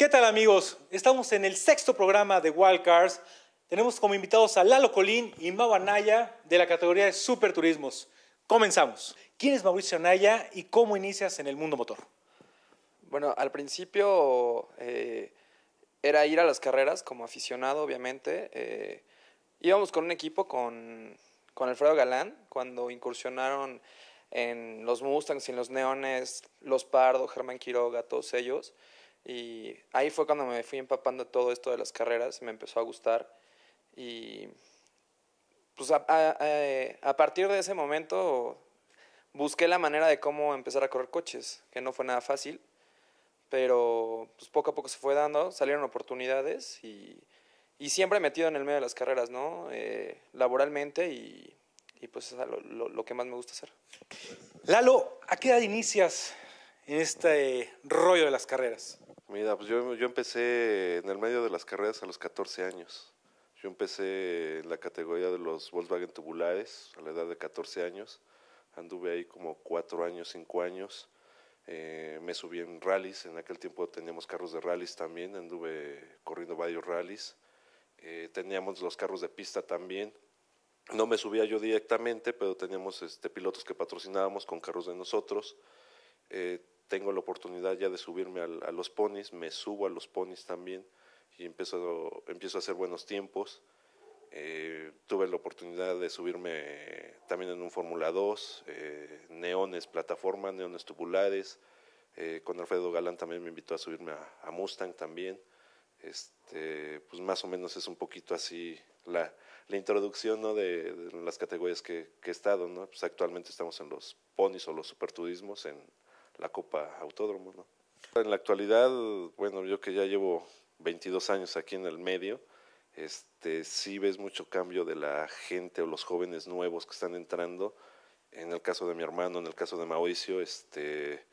¿Qué tal amigos? Estamos en el sexto programa de Wildcars. Tenemos como invitados a Lalo Colín y Mau Anaya de la categoría de Super Turismos. Comenzamos. ¿Quién es Mauricio Anaya y cómo inicias en el mundo motor? Bueno, al principio eh, era ir a las carreras como aficionado, obviamente. Eh, íbamos con un equipo con, con Alfredo Galán cuando incursionaron en los Mustangs y en los Neones, los Pardo, Germán Quiroga, todos ellos. Y ahí fue cuando me fui empapando todo esto de las carreras, me empezó a gustar. Y pues a, partir de ese momento busqué la manera de cómo empezar a correr coches, que no fue nada fácil, pero pues poco a poco se fue dando, salieron oportunidades y, y siempre metido en el medio de las carreras, ¿no? Eh, laboralmente y, y, pues es lo, lo que más me gusta hacer. Lalo, ¿a qué edad inicias en este rollo de las carreras? Mira, pues yo, empecé en el medio de las carreras a los 14 años. Yo empecé en la categoría de los Volkswagen tubulares a la edad de 14 años. Anduve ahí como 4 años, 5 años. Eh, me subí en rallies, en aquel tiempo teníamos carros de rallies también, anduve corriendo varios rallies. Eh, teníamos los carros de pista también. No me subía yo directamente, pero teníamos este, pilotos que patrocinábamos con carros de nosotros. Eh, tengo la oportunidad ya de subirme a, los ponis, me subo a los ponis también y empiezo, empiezo a hacer buenos tiempos. Eh, tuve la oportunidad de subirme también en un Fórmula 2, eh, neones plataforma, neones tubulares. Eh, con Alfredo Galán también me invitó a subirme a, Mustang también. Este, pues más o menos es un poquito así la, introducción de, las categorías que, he estado. ¿no? Pues actualmente estamos en los ponis o los superturismos en, la Copa Autódromo. ¿no? En la actualidad, bueno, yo que ya llevo 22 años aquí en el medio, este, sí ves mucho cambio de la gente o los jóvenes nuevos que están entrando. En el caso de mi hermano, en el caso de Mauricio, este,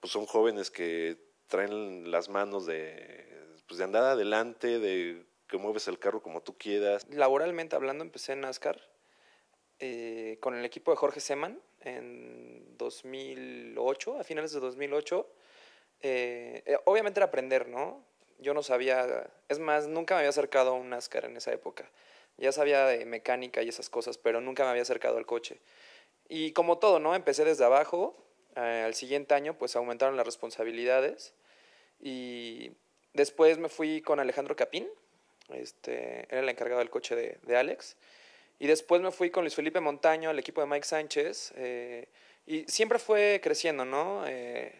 pues son jóvenes que traen las manos de, pues de andar adelante, de que mueves el carro como tú quieras. Laboralmente hablando, empecé en NASCAR eh, con el equipo de Jorge Seman en 2008, a finales de 2008. Eh, eh, obviamente era aprender, ¿no? Yo no sabía, es más, nunca me había acercado a un NASCAR en esa época. Ya sabía de mecánica y esas cosas, pero nunca me había acercado al coche. Y como todo, ¿no? Empecé desde abajo. Eh, al siguiente año, pues aumentaron las responsabilidades. Y después me fui con Alejandro Capín, este, era el encargado del coche de, de Alex. Y después me fui con Luis Felipe Montaño, al equipo de Mike Sánchez. Eh, y siempre fue creciendo, ¿no? Eh,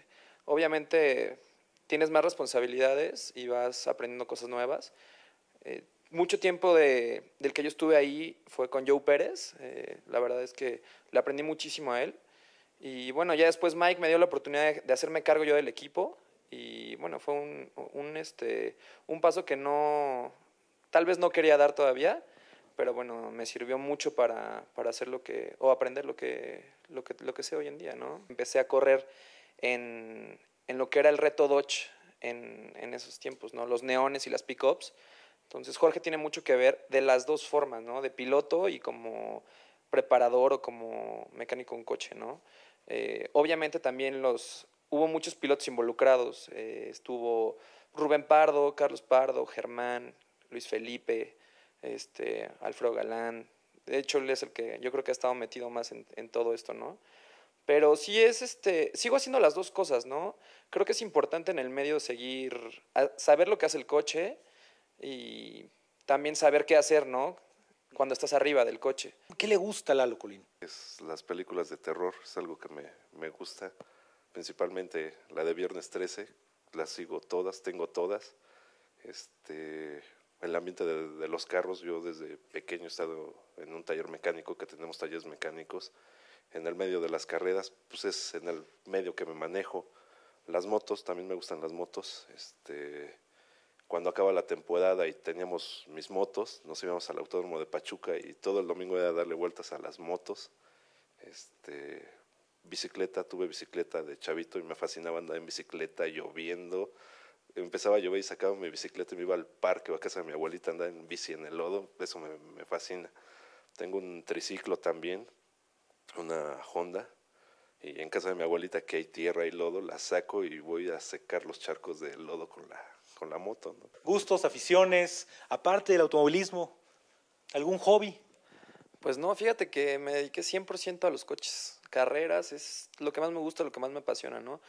obviamente tienes más responsabilidades y vas aprendiendo cosas nuevas. Eh, mucho tiempo del que yo estuve ahí fue con Joe Pérez. Eh, la verdad es que le aprendí muchísimo a él. Y bueno, ya después Mike me dio la oportunidad de, hacerme cargo yo del equipo. Y bueno, fue un, un, este, un paso que no, tal vez no quería dar todavía, pero bueno, me sirvió mucho para, hacer lo que, o aprender lo que, lo que, sé hoy en día, ¿no? Empecé a correr en, lo que era el reto Dodge en, esos tiempos, ¿no? Los neones y las pickups. Entonces Jorge tiene mucho que ver de las dos formas, ¿no? De piloto y como preparador o como mecánico en coche, ¿no? Eh, obviamente también hubo muchos pilotos involucrados. Eh, estuvo Rubén Pardo, Carlos Pardo, Germán, Luis Felipe, este, Alfredo Galán. De hecho, él es el que yo creo que ha estado metido más en, en todo esto, ¿no? Pero sí es este, sigo haciendo las dos cosas, ¿no? Creo que es importante en el medio seguir, saber lo que hace el coche y también saber qué hacer, ¿no? Cuando estás arriba del coche. ¿Qué le gusta a Lalo Colín? Es las películas de terror, es algo que me, me gusta, principalmente la de Viernes 13, las sigo todas, tengo todas. Este, en el ambiente de, los carros, yo desde pequeño he estado en un taller mecánico, que tenemos talleres mecánicos, en el medio de las carreras, pues es en el medio que me manejo. Las motos, también me gustan las motos. Este, cuando acaba la temporada y teníamos mis motos, nos íbamos al autódromo de Pachuca y todo el domingo era darle vueltas a las motos. Este, bicicleta, tuve bicicleta de chavito y me fascinaba andar en bicicleta lloviendo empezaba a llover y sacaba mi bicicleta y me iba al parque o a casa de mi abuelita andar en bici en el lodo. Eso me, me fascina. Tengo un triciclo también, una Honda. Y en casa de mi abuelita que hay tierra y lodo, la saco y voy a secar los charcos de lodo con la, con la moto. Gustos, aficiones, aparte del automovilismo, algún hobby. Pues no, fíjate que me dediqué 100% a los coches. Carreras es lo que más me gusta, lo que más me apasiona, ¿no?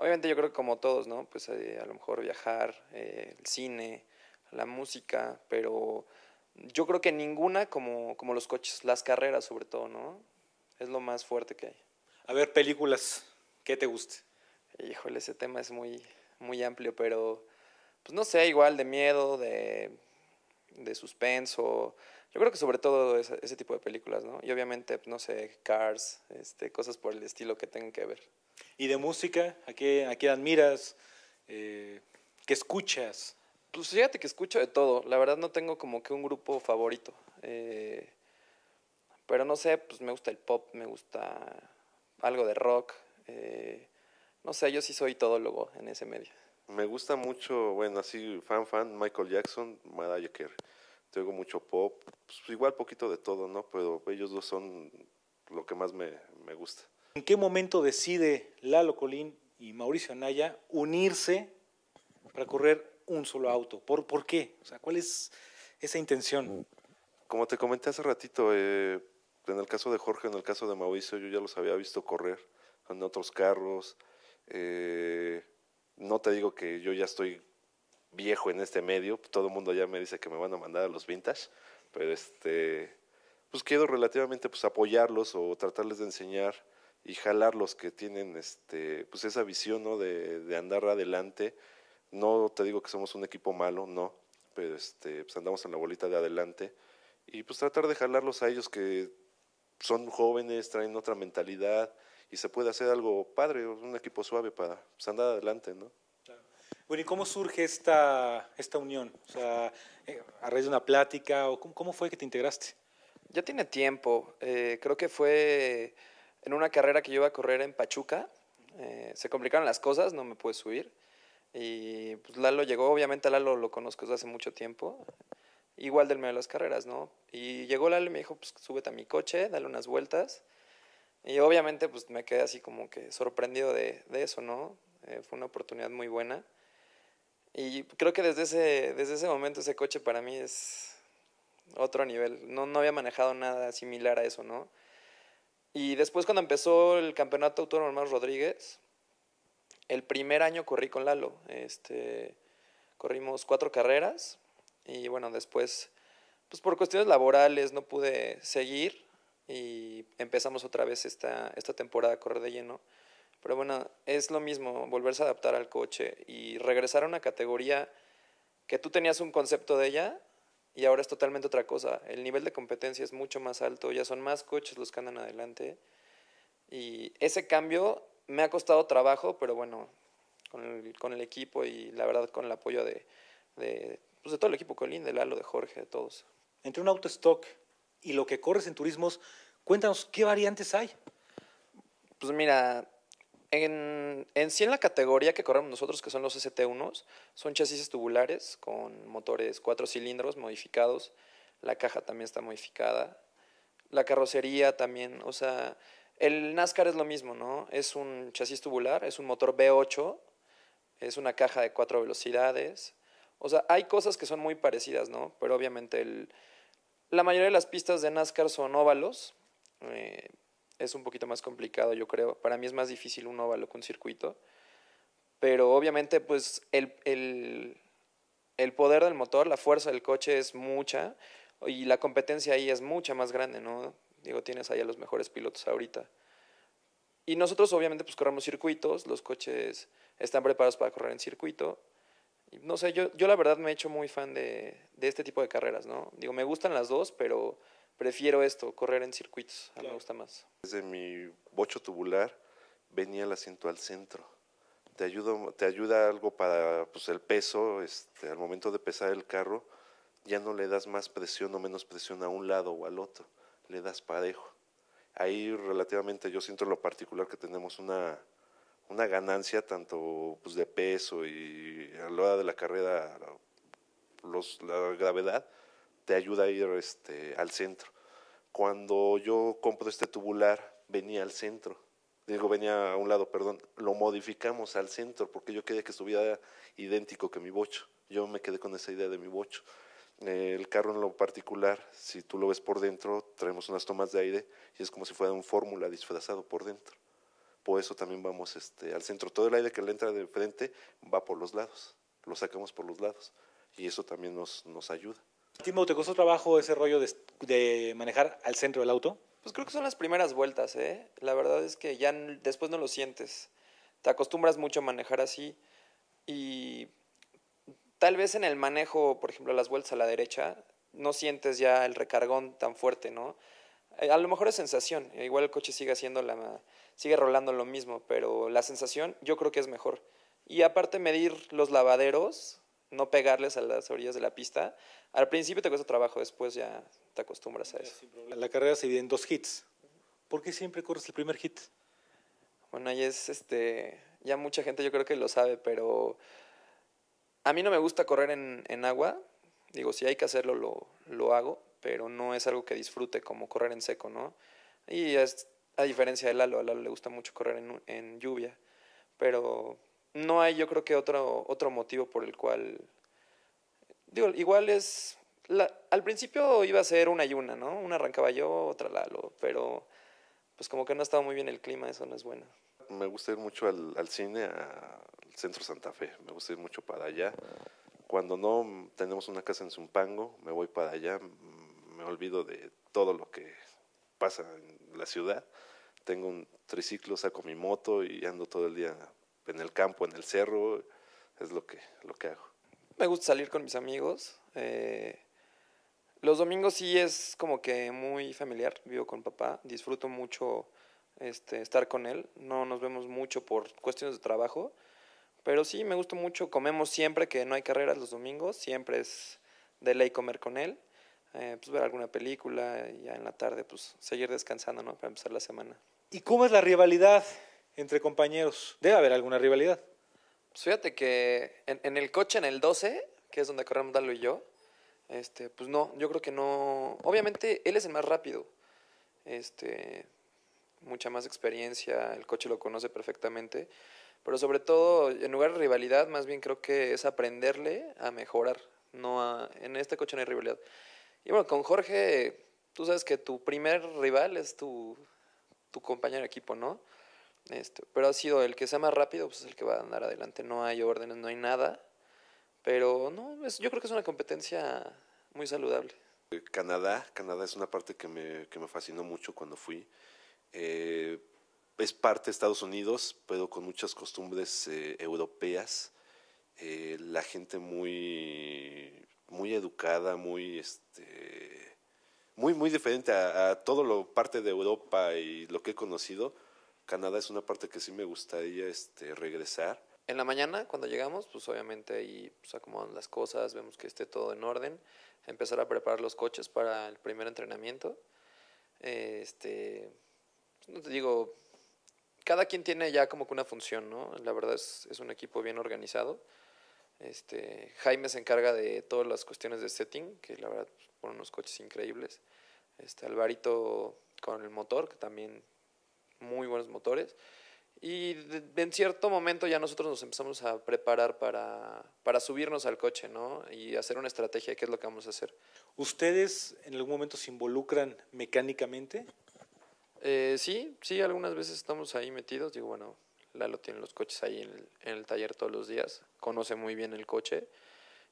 Obviamente yo creo que como todos, ¿no? Pues eh, a lo mejor viajar, eh, el cine, la música, pero yo creo que ninguna como, como los coches, las carreras sobre todo, ¿no? Es lo más fuerte que hay. A ver, películas, ¿qué te guste? Híjole, ese tema es muy, muy amplio, pero pues no sé, igual de miedo, de, de suspenso. Yo creo que sobre todo ese, ese tipo de películas, ¿no? Y obviamente, no sé, Cars, este, cosas por el estilo que tengan que ver. Y de música, ¿a qué, a qué admiras? Eh, ¿Qué escuchas? Pues fíjate que escucho de todo. La verdad no tengo como que un grupo favorito. Eh, pero no sé, pues me gusta el pop, me gusta algo de rock. Eh, no sé, yo sí soy todólogo en ese medio. Me gusta mucho, bueno, así fan, fan, Michael Jackson, Mariah Carey. Tengo mucho pop, pues igual poquito de todo, ¿no? Pero ellos dos son lo que más me, me gusta. ¿En qué momento decide Lalo Colín y Mauricio Anaya unirse para correr un solo auto? ¿Por, qué? O sea, ¿cuál es esa intención? Como te comenté hace ratito, eh, en el caso de Jorge, en el caso de Mauricio, yo ya los había visto correr en otros carros. Eh, no te digo que yo ya estoy viejo en este medio, todo el mundo ya me dice que me van a mandar a los vintage, pero este, pues quiero relativamente pues, apoyarlos o tratarles de enseñar y jalar los que tienen este, pues esa visión ¿no? de, de, andar adelante. No te digo que somos un equipo malo, no, pero este, pues andamos en la bolita de adelante y pues tratar de jalarlos a ellos que son jóvenes, traen otra mentalidad y se puede hacer algo padre, un equipo suave para pues, andar adelante, ¿no? Bueno, ¿y cómo surge esta, esta unión? O sea, eh, a raíz de una plática, o cómo, cómo fue que te integraste? Ya tiene tiempo, eh, creo que fue en una carrera que yo iba a correr en Pachuca. Eh, se complicaron las cosas, no me pude subir. Y pues Lalo llegó, obviamente a Lalo lo conozco desde hace mucho tiempo, igual del medio de las carreras, ¿no? Y llegó Lalo y me dijo, pues súbete a mi coche, dale unas vueltas. Y obviamente pues me quedé así como que sorprendido de, de eso, ¿no? Eh, fue una oportunidad muy buena. Y creo que desde ese, desde ese momento ese coche para mí es otro nivel. No, no había manejado nada similar a eso, ¿no? Y después cuando empezó el campeonato autónomo Rodríguez, el primer año corrí con Lalo. Este, corrimos cuatro carreras y bueno, después, pues por cuestiones laborales no pude seguir y empezamos otra vez esta, esta temporada a correr de lleno. Pero bueno, es lo mismo, volverse a adaptar al coche y regresar a una categoría que tú tenías un concepto de ella y ahora es totalmente otra cosa. El nivel de competencia es mucho más alto, ya son más coches los que andan adelante. Y ese cambio me ha costado trabajo, pero bueno, con el, equipo y la verdad con el apoyo de, de, pues de todo el equipo Colín, de Lalo, de Jorge, de todos. Entre un auto stock y lo que corres en turismos, cuéntanos qué variantes hay. Pues mira, en, sí, en la categoría que corremos nosotros, que son los ST1, son chasis tubulares con motores cuatro cilindros modificados. La caja también está modificada. La carrocería también, o sea, el NASCAR es lo mismo, ¿no? Es un chasis tubular, es un motor V8, es una caja de cuatro velocidades. O sea, hay cosas que son muy parecidas, ¿no? Pero obviamente el, la mayoría de las pistas de NASCAR son óvalos. Eh, es un poquito más complicado, yo creo. Para mí es más difícil un óvalo que un circuito. Pero obviamente, pues el, el, poder del motor, la fuerza del coche es mucha y la competencia ahí es mucha más grande, ¿no? Digo, tienes ahí a los mejores pilotos ahorita. Y nosotros obviamente pues corremos circuitos, los coches están preparados para correr en circuito. No sé, yo, yo la verdad me he hecho muy fan de, de este tipo de carreras, ¿no? Digo, me gustan las dos, pero prefiero esto, correr en circuitos, a mí me gusta más. Desde mi bocho tubular venía el asiento al centro. Te ayuda, te ayuda algo para pues, el peso, este, al momento de pesar el carro, ya no le das más presión o menos presión a un lado o al otro, le das parejo. Ahí relativamente yo siento lo particular que tenemos una, una ganancia tanto pues, de peso y a la hora de la carrera, los, la gravedad, te ayuda a ir este, al centro. Cuando yo compro este tubular, venía al centro. Digo, venía a un lado, perdón. Lo modificamos al centro porque yo quería que estuviera idéntico que mi bocho. Yo me quedé con esa idea de mi bocho. Eh, el carro en lo particular, si tú lo ves por dentro, traemos unas tomas de aire y es como si fuera un fórmula disfrazado por dentro. Por eso también vamos este, al centro. Todo el aire que le entra de frente va por los lados, lo sacamos por los lados y eso también nos, nos ayuda. Timo, ¿te costó trabajo ese rollo de, manejar al centro del auto? Pues creo que son las primeras vueltas, ¿eh? La verdad es que ya después no lo sientes. Te acostumbras mucho a manejar así y tal vez en el manejo, por ejemplo, las vueltas a la derecha, no sientes ya el recargón tan fuerte, ¿no? Eh, a lo mejor es sensación, eh, igual el coche sigue haciendo la sigue rolando lo mismo, pero la sensación yo creo que es mejor. Y aparte medir los lavaderos, no pegarles a las orillas de la pista, al principio te cuesta trabajo, después ya te acostumbras a eso. La carrera se divide en dos hits. ¿Por qué siempre corres el primer hit? Bueno, ahí es este. Ya mucha gente yo creo que lo sabe, pero a mí no me gusta correr en, agua. Digo, si hay que hacerlo, lo, lo, hago, pero no es algo que disfrute como correr en seco, ¿no? Y a diferencia de Lalo, a Lalo le gusta mucho correr en, en lluvia, pero no hay yo creo que otro, otro motivo por el cual digo, igual es, al principio iba a ser una y una, ¿no? Una arrancaba yo, otra Lalo, pero pues como que no estaba muy bien el clima, eso no es bueno. Me gusta ir mucho al, cine, al Centro Santa Fe, me gusta ir mucho para allá. Cuando no tenemos una casa en Zumpango, me voy para allá, me olvido de todo lo que pasa en la ciudad. Tengo un triciclo, saco mi moto y ando todo el día en el campo, en el cerro. Es lo que, lo que hago me gusta salir con mis amigos. Eh, los domingos sí es como que muy familiar, vivo con papá, disfruto mucho este, estar con él, no nos vemos mucho por cuestiones de trabajo, pero sí me gusta mucho, comemos siempre que no hay carreras los domingos, siempre es de ley comer con él, eh, pues ver alguna película y ya en la tarde pues seguir descansando, ¿no? Para empezar la semana. ¿Y cómo es la rivalidad entre compañeros? Debe haber alguna rivalidad. Pues fíjate que en, en, el coche, en el 12, que es donde corremos Dalo y yo, este, pues no, yo creo que no. Obviamente él es el más rápido. Este, mucha más experiencia, el coche lo conoce perfectamente. Pero sobre todo, en lugar de rivalidad, más bien creo que es aprenderle a mejorar. No a, en este coche no hay rivalidad. Y bueno, con Jorge, tú sabes que tu primer rival es tu, tu compañero de equipo, ¿no? Este, pero ha sido el que sea más rápido, pues es el que va a andar adelante. No hay órdenes, no hay nada. Pero no, yo creo que es una competencia muy saludable. Eh, Canadá, Canadá es una parte que me, que me fascinó mucho cuando fui. Eh, es parte de Estados Unidos, pero con muchas costumbres eh, europeas. Eh, la gente muy, muy educada, muy, este, muy, muy diferente a, a todo lo parte de Europa y lo que he conocido Canadá es una parte que sí me gustaría este, regresar. En la mañana, cuando llegamos, pues obviamente ahí pues, acomodan las cosas, vemos que esté todo en orden, empezar a preparar los coches para el primer entrenamiento. Este, pues, no te digo, cada quien tiene ya como que una función, ¿no? La verdad es, un equipo bien organizado. Este, Jaime se encarga de todas las cuestiones de setting, que la verdad pues, pone unos coches increíbles. Este, Alvarito con el motor, que también muy buenos motores. Y en cierto momento ya nosotros nos empezamos a preparar para, para subirnos al coche, ¿no? Y hacer una estrategia, qué es lo que vamos a hacer. ¿Ustedes en algún momento se involucran mecánicamente? Eh, sí, sí, algunas veces estamos ahí metidos. Digo, bueno, Lalo tiene los coches ahí en el, en el, taller todos los días, conoce muy bien el coche.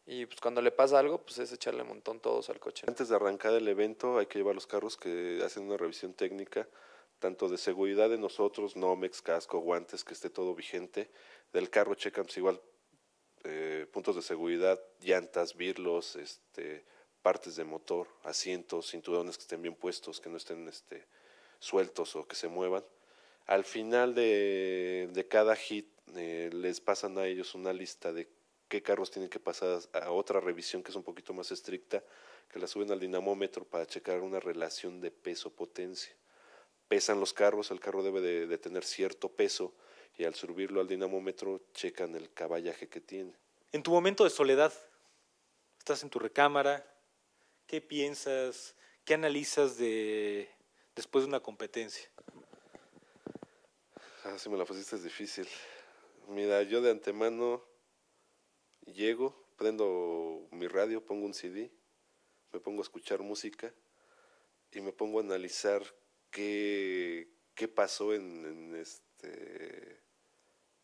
Y pues cuando le pasa algo, pues es echarle un montón todos al coche. Antes de arrancar el evento hay que llevar los carros que hacen una revisión técnica tanto de seguridad de nosotros, Nomex, casco, guantes, que esté todo vigente. Del carro checamos pues, igual eh, puntos de seguridad, llantas, birlos, este, partes de motor, asientos, cinturones que estén bien puestos, que no estén este, sueltos o que se muevan. Al final de, cada hit eh, les pasan a ellos una lista de qué carros tienen que pasar a otra revisión que es un poquito más estricta, que la suben al dinamómetro para checar una relación de peso-potencia pesan los carros, el carro debe de, tener cierto peso y al subirlo al dinamómetro checan el caballaje que tiene. En tu momento de soledad, estás en tu recámara, ¿qué piensas, qué analizas de después de una competencia? Ah, si me la pusiste es difícil. Mira, yo de antemano llego, prendo mi radio, pongo un CD, me pongo a escuchar música y me pongo a analizar qué, qué pasó en, este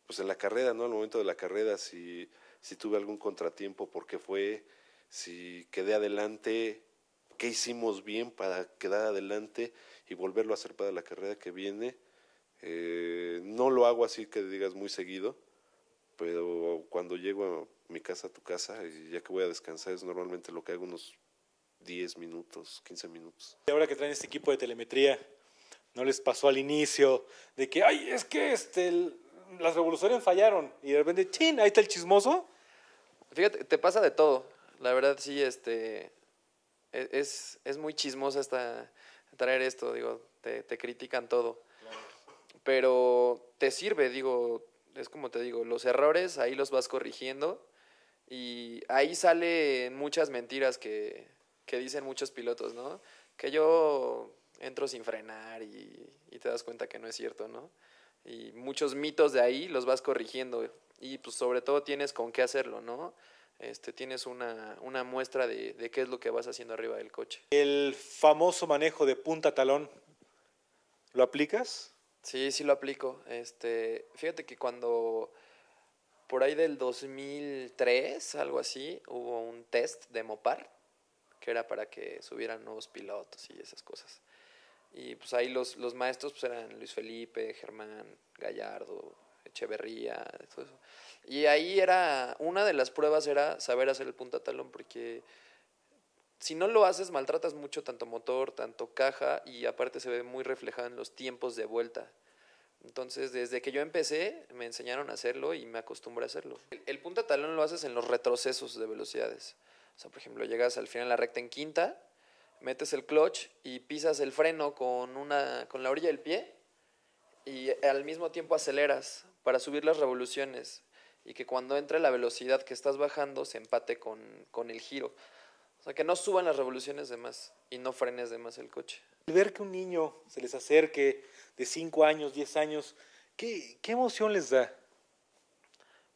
pues en la carrera, ¿no? Al momento de la carrera, si, si tuve algún contratiempo, por qué fue, si quedé adelante, qué hicimos bien para quedar adelante y volverlo a hacer para la carrera que viene. Eh, no lo hago así que digas muy seguido, pero cuando llego a mi casa, a tu casa, y ya que voy a descansar, es normalmente lo que hago unos 10 minutos, 15 minutos. Y ahora que traen este equipo de telemetría, ¿no les pasó al inicio de que, ay, es que este, las revoluciones fallaron y de repente, chin, ahí está el chismoso? Fíjate, te pasa de todo. La verdad, sí, este, e, es, es muy chismosa hasta traer esto, digo, te, te critican todo. Pero te sirve, digo, es como te digo, los errores ahí los vas corrigiendo y ahí salen muchas mentiras que, que dicen muchos pilotos, ¿no? Que yo entro sin frenar y, te das cuenta que no es cierto, ¿no? Y muchos mitos de ahí los vas corrigiendo y pues sobre todo tienes con qué hacerlo, ¿no? Este, tienes una, una muestra de, qué es lo que vas haciendo arriba del coche. El famoso manejo de punta talón, ¿lo aplicas? Sí, sí lo aplico. Este, fíjate que cuando por ahí del 2003, algo así, hubo un test de Mopar que era para que subieran nuevos pilotos y esas cosas. Y pues ahí los, los maestros pues, eran Luis Felipe, Germán, Gallardo, Echeverría, todo eso. Y ahí era, una de las pruebas era saber hacer el punta-talón, porque si no lo haces, maltratas mucho tanto motor, tanto caja, y aparte se ve muy reflejado en los tiempos de vuelta. Entonces, desde que yo empecé, me enseñaron a hacerlo y me acostumbré a hacerlo. El, punta-talón lo haces en los retrocesos de velocidades. O sea, por ejemplo, llegas al final de la recta en quinta, metes el clutch y pisas el freno con, una, con la orilla del pie y al mismo tiempo aceleras para subir las revoluciones y que cuando entre la velocidad que estás bajando se empate con, con el giro. O sea, que no suban las revoluciones de más y no frenes de más el coche. Ver que un niño se les acerque de 5 años, 10 años, ¿qué, ¿qué emoción les da?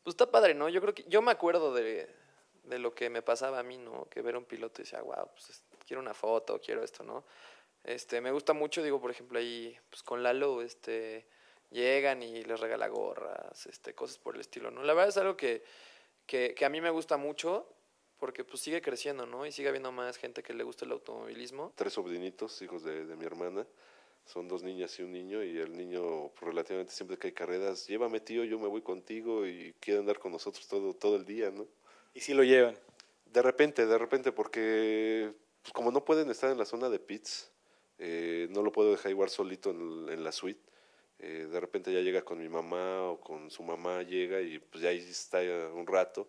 Pues está padre, ¿no? Yo creo que yo me acuerdo de, de lo que me pasaba a mí, ¿no? Que ver a un piloto y decía, wow, pues quiero una foto, quiero esto, ¿no? Este, me gusta mucho, digo, por ejemplo, ahí, pues con Lalo, este, llegan y les regala gorras, este, cosas por el estilo, ¿no? La verdad es algo que, que, que a mí me gusta mucho, porque pues sigue creciendo, ¿no? Y sigue habiendo más gente que le gusta el automovilismo. Tres sobrinitos, hijos de, de mi hermana, son dos niñas y un niño, y el niño pues, relativamente siempre que hay carreras, llévame tío, yo me voy contigo y quiere andar con nosotros todo, todo el día, ¿no? Y si lo llevan. De repente, de repente, porque pues, como no pueden estar en la zona de pits, eh, no lo puedo dejar igual solito en, en la suite. Eh, de repente ya llega con mi mamá o con su mamá, llega y pues ya ahí está un rato.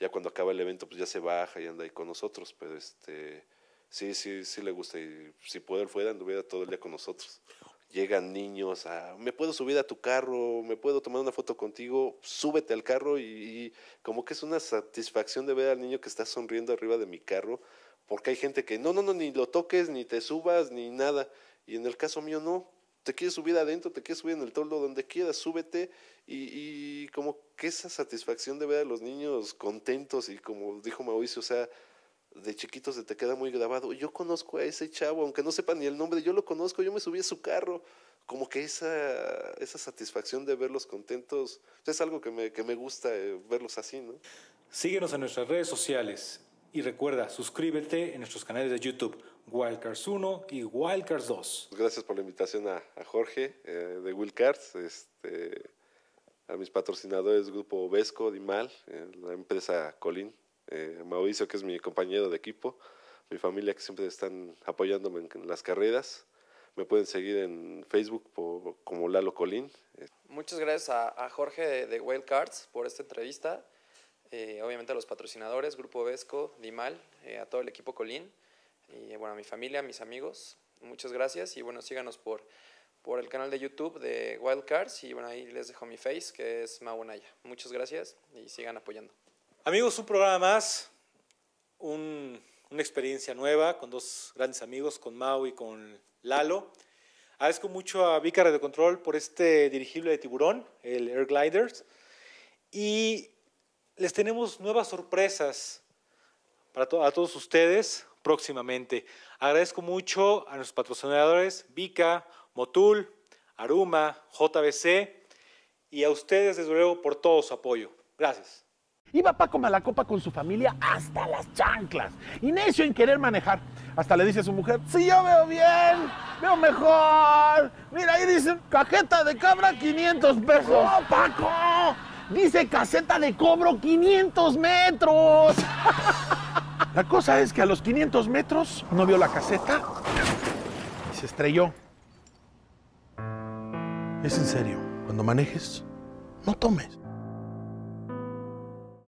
Ya cuando acaba el evento, pues ya se baja y anda ahí con nosotros. Pero este, sí, sí, sí le gusta. Y si poder fuera, anduviera todo el día con nosotros llegan niños a, me puedo subir a tu carro, me puedo tomar una foto contigo, súbete al carro y, como que es una satisfacción de ver al niño que está sonriendo arriba de mi carro, porque hay gente que no, no, no, ni lo toques, ni te subas, ni nada. Y en el caso mío no, te quieres subir adentro, te quieres subir en el toldo, donde quieras, súbete y, y como que esa satisfacción de ver a los niños contentos y como dijo Mauricio, o sea, de chiquitos se te queda muy grabado. Yo conozco a ese chavo, aunque no sepa ni el nombre, yo lo conozco, yo me subí a su carro. Como que esa, esa satisfacción de verlos contentos es algo que me, que me gusta eh, verlos así, ¿no? Síguenos en nuestras redes sociales y recuerda, suscríbete en nuestros canales de YouTube, Wildcards 1 y Wildcards 2. Gracias por la invitación a, Jorge eh, de Wildcards, este, a mis patrocinadores, Grupo Vesco, Dimal, eh, la empresa Colín eh, Mauricio, que es mi compañero de equipo, mi familia que siempre están apoyándome en, las carreras. Me pueden seguir en Facebook como Lalo Colín. Muchas gracias a, Jorge de, Wild Cards por esta entrevista. Eh, obviamente a los patrocinadores, Grupo Vesco, Dimal, eh, a todo el equipo Colín. Y eh, bueno, a mi familia, a mis amigos, muchas gracias. Y bueno, síganos por, por el canal de YouTube de Wild Cards Y bueno, ahí les dejo mi face, que es Maunaya. Muchas gracias y sigan apoyando. Amigos, un programa más, una experiencia nueva con dos grandes amigos, con Mau y con Lalo. Agradezco mucho a Vica Radio Control por este dirigible de tiburón, el Air Gliders. Y les tenemos nuevas sorpresas para a todos ustedes próximamente. Agradezco mucho a nuestros patrocinadores, Vica, Motul, Aruma, JBC y a ustedes, desde luego, por todo su apoyo. Gracias. Iba Paco Malacopa con su familia hasta las chanclas, y en querer manejar. Hasta le dice a su mujer, si sí, yo veo bien, veo mejor. Mira, ahí dice, cajeta de cabra, 500 pesos. No, ¡Oh, Paco! Dice caseta de cobro, 500 metros. La cosa es que a los 500 metros no vio la caseta y se estrelló. Es en serio, cuando manejes, no tomes.